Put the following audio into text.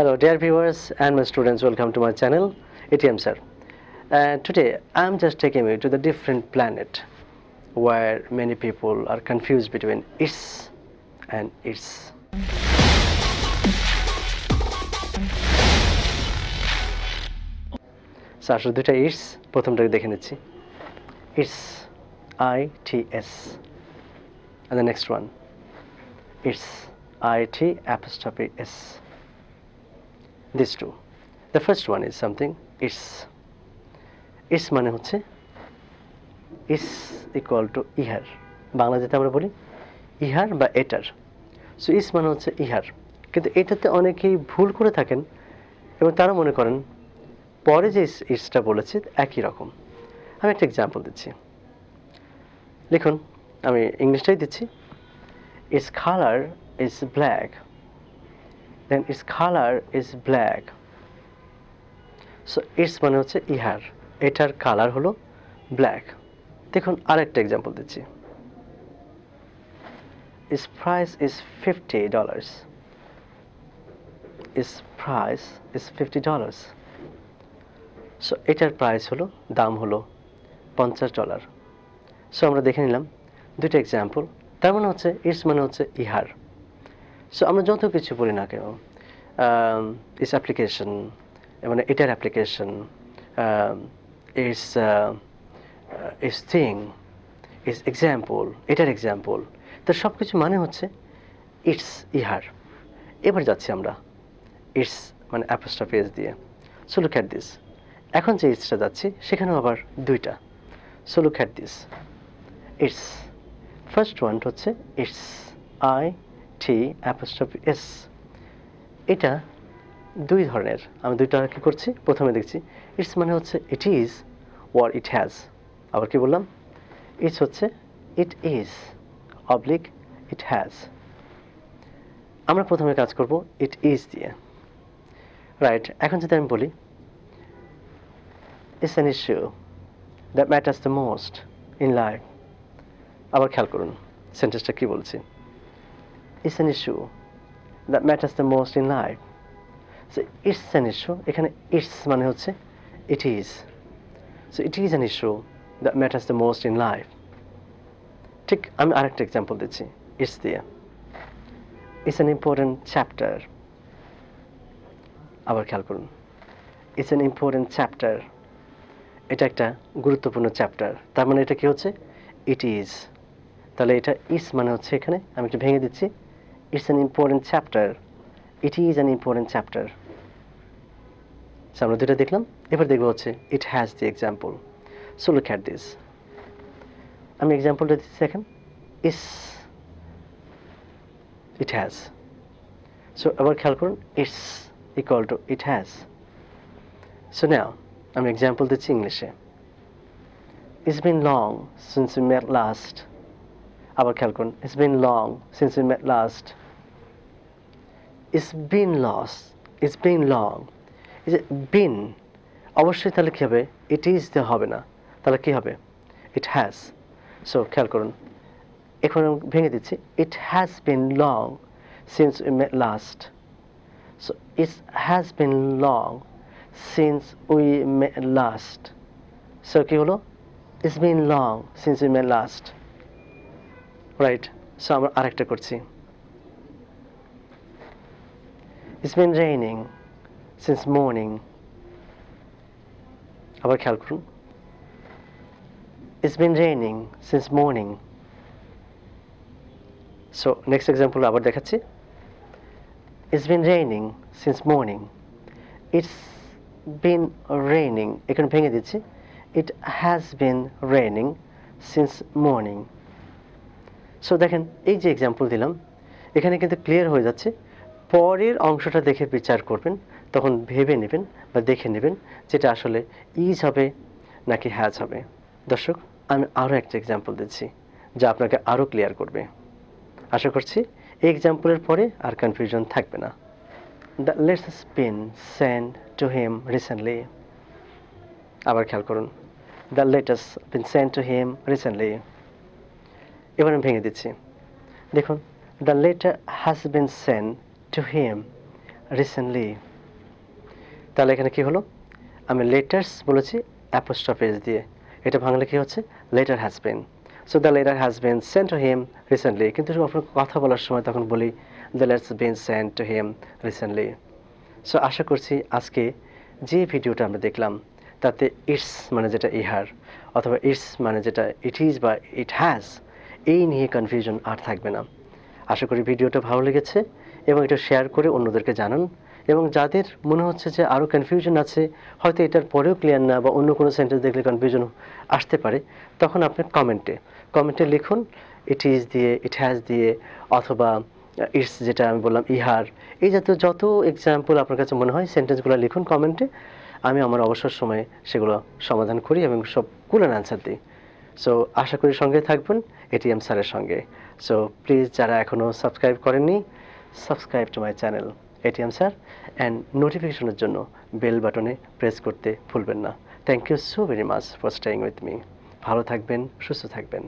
Hello dear viewers and my students welcome to my channel ATM sir and uh, today I'm just taking you to the different planet where many people are confused between its and its so its i t s its প্রথমটাকে দেখে and the next one it's it apostrophe s this to the first one is something its its মানে হচ্ছে it's equal to ইহার বাংলা যেতে আমরা বলি ইহার বা এটার সো ইস মানে হচ্ছে ইহার কিন্তু এটাতে অনেকেই ভুল করে থাকেন এবং তারা মনে করেন পরে যে ইসটা বলেছে একই রকম আমি একটা এক্সাম্পল দিচ্ছি লিখুন আমি ইংলিশটাই দিচ্ছি is colour is black then its colour is black so its মানে হচ্ছে ইহার এটার কালার হলো ব্ল্যাক দেখুন আরেকটা এক্সাম্পল দিচ্ছি its price is fifty dollars. Its price is fifty dollars. So এটার প্রাইস হলো দাম হলো পঞ্চাশ ডলার সো আমরা দেখে নিলাম দুটো এক্সাম্পল তার মানে হচ্ছে ইটস মানে হচ্ছে ইহার সো আমরা যত কিছু বলি না কেউ ইস অ্যাপ্লিকেশন মানে এটার application its its thing is example এটার এক্সাম্পল তার সব কিছু মানে হচ্ছে ইটস ইহার এবার যাচ্ছি আমরা ইটস মানে অ্যাপোস্টা পেজ দিয়ে সো লুক অ্যাট দিস এখন যে ইটসটা যাচ্ছি সেখানেও আবার দুইটা so look at this its first one হচ্ছে it's I T apostrophe S এটা দুই ধরনের আমি দুইটা কি করছি প্রথমে দেখছি ইটস মানে হচ্ছে it is or it has আবার কি বললাম ইটস হচ্ছে it is oblique it has আমরা প্রথমে কাজ করব ইট ইজ দিয়ে রাইট এখন যদি আমি বলি it's an issue that matters the most in life আবার খেয়াল করুন সেন্টেন্সটা কী বলছি is an issue that matters the most in life. So it's an issue, it's an issue, it is. So it is an issue that matters the most in life. ঠিক আমি আরেকটা example example, it's there. it's an important chapter. our calculum. it's an important chapter. এটা একটা গুরুত্বপূর্ণ chapter তার মানে এটা কি হচ্ছে ইট ইজ তাহলে এটা ইস মানে হচ্ছে এখানে আমি একটু ভেঙে দিচ্ছি it's an important chapter it is an important chapter so it has the example so look at this i আমি example দিচ্ছি second. is it has so our খেয়াল is it's equal to it has so now i আমি example দিচ্ছি English. It's been long since we met last. Our খেযাল করুন It's been long since we met last. It's been লস it's been long এই যে বিন অবশ্যই তাহলে কী হবে it is দেওয়া হবে না তাহলে কী হবে ইট হ্যাজ সো খেয়াল করুন এখন ভেঙে দিচ্ছি it has been long since we met last so it has been long since we met last so কী হলো it's been long since we met last right so আমরা আরেকটা করছি It's been raining since morning. আবার খেযাল করুন It's been raining since morning. So next example আবার দেখাচ্ছি It's been raining since morning. It's been raining এখানে ভেঙে দিচ্ছি It has been raining since morning. it has been raining এখানে ভেঙে it has been raining since morning So দেখেন এই example example দিলাম এখানে কিন্তু ক্লিয়ার হয়ে যাচ্ছে পরের অংশটা দেখে বিচার করবেন তখন ভেবে নেবেন বা দেখে নেবেন যেটা আসলে ইজ হবে নাকি হ্যাজ হবে দর্শক আমি আরও একটা এক্সাম্পল দিচ্ছি যা আপনাকে আরও ক্লিয়ার করবে আশা করছি এই এক্সাম্পলের পরে আর কনফিউশন থাকবে না the letter's been sent to him recently আবার খেয়াল করুন the letter's been sent to him recently এবার আমি ভেঙে দিচ্ছি দেখুন the letter has been sent to him recently তাহলে এখানে কি হলো আমি লেটার্স বলেছি অ্যাপোস্ট্রফেজ দিয়ে এটা বাংলা কি হচ্ছে letter has been so the letter has been sent to him recently কিন্তু আপনার কথা বলার সময় তখন বলি the letter's been sent to him recently so আশা করছি আজকে যে ভিডিওটা আমরা দেখলাম তাতে ইটস মানে যেটা ইহার অথবা ইটস মানে যেটা ইট ইজ বা ইট হ্যাজ এই নিয়ে কনফিউশন আর থাকবে না আশা করি ভিডিওটা ভালো লেগেছে এবং এটা শেয়ার করে অন্যদেরকে জানান এবং যাদের মনে হচ্ছে যে আরও কনফিউশন আছে হয়তো এটার পরেও ক্লিয়ার না বা অন্য কোনো সেন্টেন্স দেখলে কনফিউশন আসতে পারে তখন আপনি কমেন্টে কমেন্টে লিখুন ইট ইজ দিয়ে ইট হ্যাজ দিয়ে অথবা ইটস যেটা আমি বললাম ইহার এই জাতীয় যত এক্সাম্পল আপনার কাছে মনে হয় সেন্টেন্সগুলো লিখুন কমেন্টে আমি আমার অবসর সময়ে সেগুলো সমাধান করি এবং সবগুলোর অ্যান্সার দিই সো আশা করি সঙ্গে থাকবেন এটিএম স্যারের সঙ্গে সো প্লিজ যারা এখনও সাবস্ক্রাইব করেননি subscribe to my channel ATM sir and নোটিফিকেশনের জন্য বেল বাটনে প্রেস করতে ভুলবেন না thank you so very much for staying with me ভালো থাকবেন সুস্থ থাকবেন